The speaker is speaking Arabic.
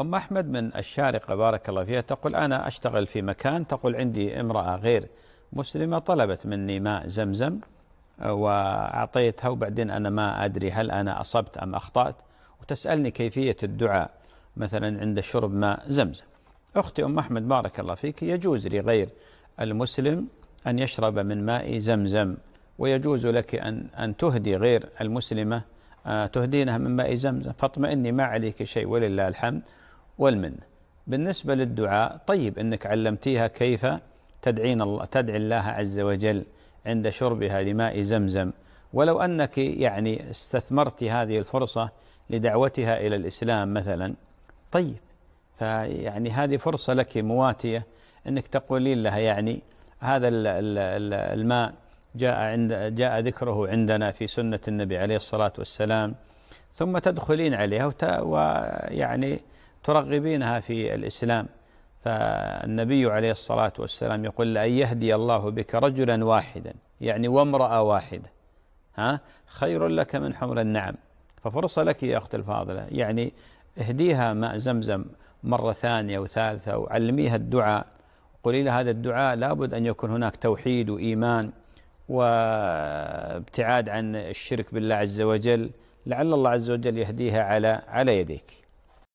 أم أحمد من الشارقة بارك الله فيها تقول أنا أشتغل في مكان تقول عندي امرأة غير مسلمة طلبت مني ماء زمزم آه، وأعطيتها وبعدين أنا ما أدري هل أنا أصبت أم أخطأت وتسألني كيفية الدعاء مثلا عند شرب ماء زمزم أختي أم أحمد بارك الله فيك يجوز لغير المسلم أن يشرب من ماء زمزم ويجوز لك أن, أن تهدي غير المسلمة آه، تهدينها من ماء زمزم فاطمئني ما عليك شيء ولله الحمد والمنة بالنسبة للدعاء طيب أنك علمتيها كيف تدعين الله تدعي الله عز وجل عند شربها لماء زمزم ولو أنك يعني استثمرت هذه الفرصة لدعوتها إلى الإسلام مثلا طيب فيعني هذه فرصة لك مواتية أنك تقولين لها يعني هذا الماء جاء عند جاء ذكره عندنا في سنة النبي عليه الصلاة والسلام ثم تدخلين عليها ويعني ترغبينها في الإسلام فالنبي عليه الصلاة والسلام يقول لأن يهدي الله بك رجلا واحدا يعني وامرأة واحدة ها خير لك من حمر النعم ففرصة لك يا أخت الفاضلة يعني اهديها ماء زمزم مرة ثانية وثالثة وعلميها الدعاء قولي لها هذا الدعاء لابد أن يكون هناك توحيد وإيمان وابتعاد عن الشرك بالله عز وجل لعل الله عز وجل يهديها على على يديك